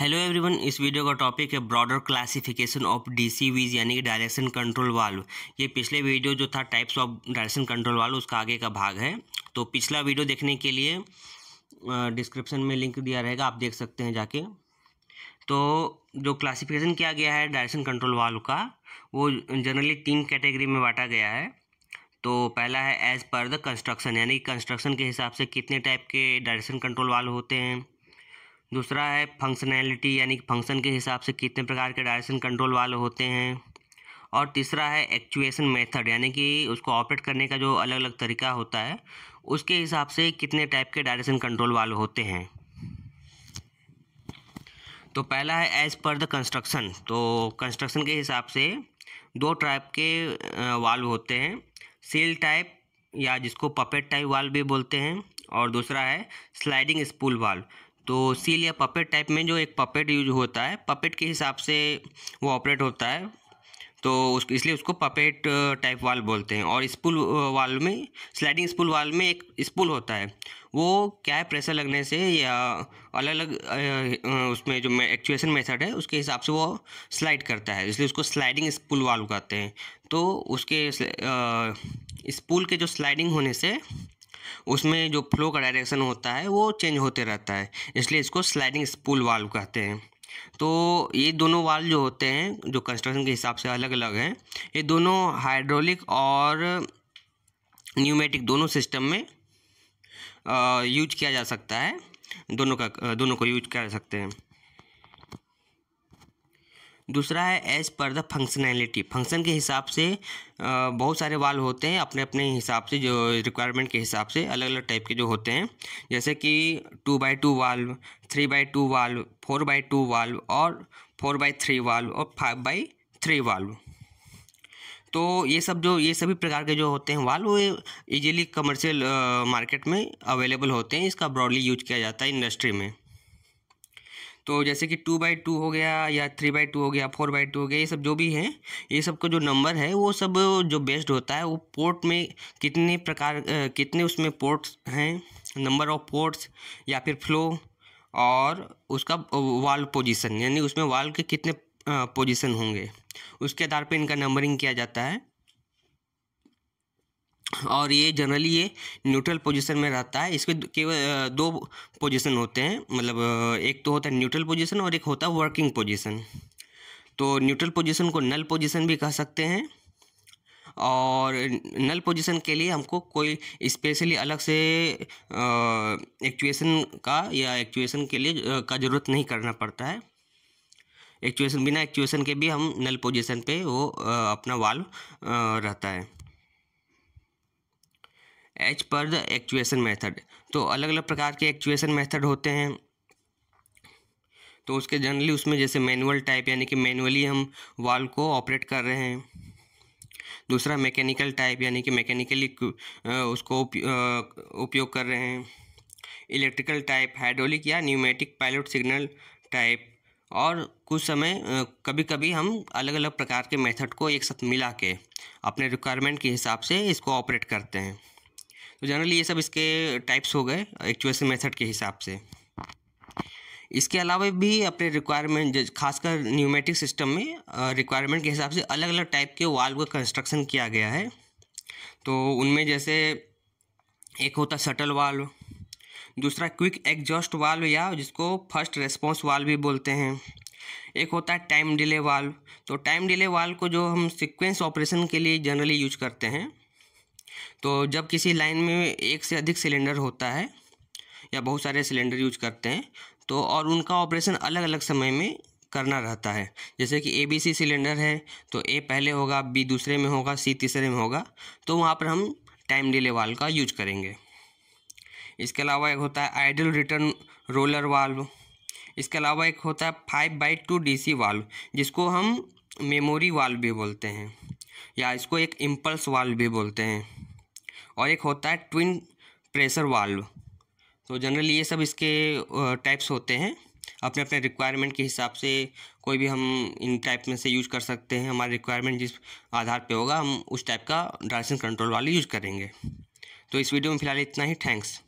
hello everyone इस video का topic है ब्रॉडर क्लासिफिकेशन ऑफ डीसीवीज यानी कि डायरेक्शन कंट्रोल वाल्व ये पिछले वीडियो जो था types of direction control valve उसका आगे का भाग है तो पिछला वीडियो देखने के लिए डिस्क्रिप्शन में लिंक दिया रहेगा आप देख सकते हैं जाके तो जो क्लासिफिकेशन किया गया है डायरेक्शन कंट्रोल वाल्व का वो जनरली तीन कैटेगरी में बांटा गया है तो पहला है एज़ पर द कंस्ट्रक्शन यानी कंस्ट्रक्शन के हिसाब से कितने टाइप के डायरेक्शन कंट्रोल वाल्व होते हैं दूसरा है फंक्शनैलिटी यानी कि फंक्शन के हिसाब से कितने प्रकार के डायरेक्शन कंट्रोल वाले होते हैं और तीसरा है एक्चुएसन मेथड यानी कि उसको ऑपरेट करने का जो अलग अलग तरीका होता है उसके हिसाब से कितने टाइप के डायरेक्शन कंट्रोल वाले होते हैं तो पहला है एज़ पर द कंस्ट्रक्शन तो कंस्ट्रक्शन के हिसाब से दो टाइप के वाल्व होते हैं सील टाइप या जिसको पपेट टाइप वाल्व भी बोलते हैं और दूसरा है स्लाइडिंग स्पूल वाल्व तो सील या पपेट टाइप में जो एक पपेट यूज होता है पपेट के हिसाब से वो ऑपरेट होता है तो उस इसलिए उसको पपेट टाइप वाल बोलते हैं और स्पूल वाल में स्लाइडिंग स्पूल वाल में एक स्पूल होता है वो क्या है प्रेशर लगने से या अलग अलग उसमें जो एक्चुएसन मेथड है उसके हिसाब से वो स्लाइड करता है इसलिए उसको स्लाइडिंग स्पूल वाल कहते हैं तो उसके स्पूल के जो स्लाइडिंग होने से उसमें जो फ्लो का डायरेक्शन होता है वो चेंज होते रहता है इसलिए इसको स्लाइडिंग स्पूल वाल्व कहते हैं तो ये दोनों वाल्व जो होते हैं जो कंस्ट्रक्शन के हिसाब से अलग अलग हैं ये दोनों हाइड्रोलिक और न्यूमेटिक दोनों सिस्टम में यूज किया जा सकता है दोनों का दोनों को यूज कर सकते हैं दूसरा है as per the functionality function के हिसाब से बहुत सारे वाल होते हैं अपने अपने हिसाब से जो रिक्वायरमेंट के हिसाब से अलग अलग टाइप के जो होते हैं जैसे कि two by two valve three by two valve four by two valve और फोर बाई थ्री वाल्व और फाइव बाई थ्री वाल्व तो ये सब जो ये सभी प्रकार के जो होते हैं वाल वो इजीली कमर्शियल मार्केट में अवेलेबल होते हैं इसका ब्रॉडली यूज किया जाता है इंडस्ट्री में तो जैसे कि टू बाई टू हो गया या थ्री बाई टू हो गया फोर बाई टू हो गया ये सब जो भी है ये सब का जो नंबर है वो सब जो बेस्ड होता है वो पोर्ट में कितने प्रकार कितने उसमें पोर्ट्स हैं नंबर ऑफ पोर्ट्स या फिर फ्लो और उसका वाल पोजीशन यानी उसमें वाल के कितने पोजीशन होंगे उसके आधार पे इनका नंबरिंग किया जाता है और ये जनरली ये न्यूट्रल पोजीशन में रहता है इसके केवल दो पोजीशन होते हैं मतलब एक तो होता है न्यूट्रल पोजीशन और एक होता है वर्किंग पोजीशन तो न्यूट्रल पोजीशन को नल पोजीशन भी कह सकते हैं और नल पोजीशन के लिए हमको कोई स्पेशली अलग से एक्चुएसन का या एक्चुएसन के लिए का ज़रूरत नहीं करना पड़ता है एक्चुएसन बिना एक्चुएसन के भी हम नल पोजीशन पे वो अपना वाल्व रहता है एच पर द एक्चुएसन मेथड तो अलग अलग प्रकार के एक्चुएसन मेथड होते हैं तो उसके जनरली उसमें जैसे मैनुअल टाइप यानी कि मैनुअली हम वाल को ऑपरेट कर रहे हैं दूसरा मैकेनिकल टाइप यानी कि मैकेनिकली उसको उपयोग कर रहे हैं इलेक्ट्रिकल टाइप हाइड्रोलिक या न्यूमेटिक पायलट सिग्नल टाइप और कुछ समय कभी कभी हम अलग अलग प्रकार के मेथड को एक साथ मिला के अपने रिक्वायरमेंट के हिसाब से इसको ऑपरेट करते हैं तो जनरली ये सब इसके टाइप्स हो गए एक्चुएसन मेथड के हिसाब से इसके अलावा भी अपने रिक्वायरमेंट खासकर न्यूमेटिक सिस्टम में रिक्वायरमेंट के हिसाब से अलग अलग टाइप के वाल्व का कंस्ट्रक्शन किया गया है तो उनमें जैसे एक होता शटल वाल्व दूसरा क्विक एग्जॉस्ट वाल्व या जिसको फर्स्ट रेस्पॉन्स वाल्व भी बोलते हैं एक होता है टाइम डिले वाल्व तो टाइम डिले वाल्व को जो हम सिक्वेंस ऑपरेशन के लिए जनरली यूज करते हैं तो जब किसी लाइन में एक से अधिक सिलेंडर होता है या बहुत सारे सिलेंडर यूज करते हैं तो और उनका ऑपरेशन अलग अलग समय में करना रहता है जैसे कि ए बी सी सिलेंडर है तो ए पहले होगा बी दूसरे में होगा सी तीसरे में होगा तो वहाँ पर हम टाइम डिले वाल का यूज करेंगे इसके अलावा एक होता है आइडल रिटर्न रोलर वाल्व इसके अलावा एक होता है five by two D C valve जिसको हम मेमोरी वाल्व भी बोलते हैं या इसको एक इम्पल्स वाल्व भी बोलते हैं और एक होता है ट्विन प्रेशर वाल्व तो जनरली ये सब इसके टाइप्स होते हैं अपने अपने रिक्वायरमेंट के हिसाब से कोई भी हम इन टाइप में से यूज कर सकते हैं हमारे रिक्वायरमेंट जिस आधार पे होगा हम उस टाइप का डायरेक्शन कंट्रोल वाले यूज करेंगे तो इस वीडियो में फिलहाल इतना ही थैंक्स